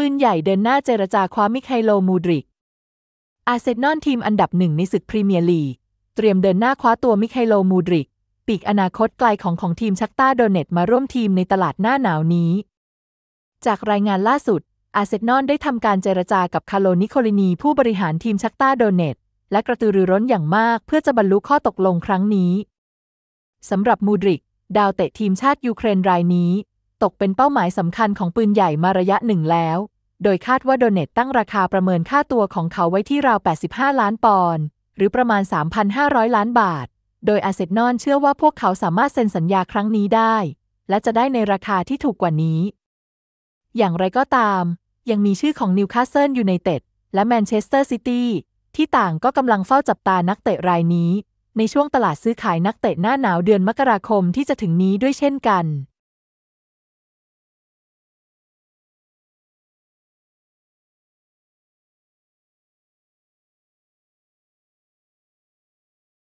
ปืนใหญ่เดินหน้าเจรจาคว้ามิไฮโลมูดริก อาร์เซนอลทีมอันดับหนึ่งในศึกพรีเมียร์ลีกเตรียมเดินหน้าคว้าตัวมิไฮโลมูดริก ปีกอนาคตไกลของของทีมชักต้าโดเนตมาร่วมทีมในตลาดหน้าหนาวนี้ จากรายงานล่าสุดอาร์เซนอลได้ทำการเจรจากับคาโลนิโคลินีผู้บริหารทีมชักต้าโดเนต และกระตือรือร้นอย่างมากเพื่อจะบรรลุข้อตกลงครั้งนี้สำหรับมูดริก ดาวเตะทีมชาติยูเครนรายนี้ตกเป็นเป้าหมายสำคัญของปืนใหญ่มาระยะหนึ่งแล้ว โดยคาดว่าโดเนตตั้งราคาประเมินค่าตัวของเขาไว้ที่ราว 85 ล้านปอนด์ หรือประมาณ 3,500 ล้านบาท โดยอาเซนอนเชื่อว่าพวกเขาสามารถเซ็นสัญญาครั้งนี้ได้ และจะได้ในราคาที่ถูกกว่านี้ อย่างไรก็ตาม ยังมีชื่อของนิวคาสเซิลยูไนเต็ดและแมนเชสเตอร์ซิตี้ที่ต่างก็กำลังเฝ้าจับตานักเตะรายนี้ ในช่วงตลาดซื้อขายนักเตะหน้าหนาวเดือนมกราคมที่จะถึงนี้ด้วยเช่นกัน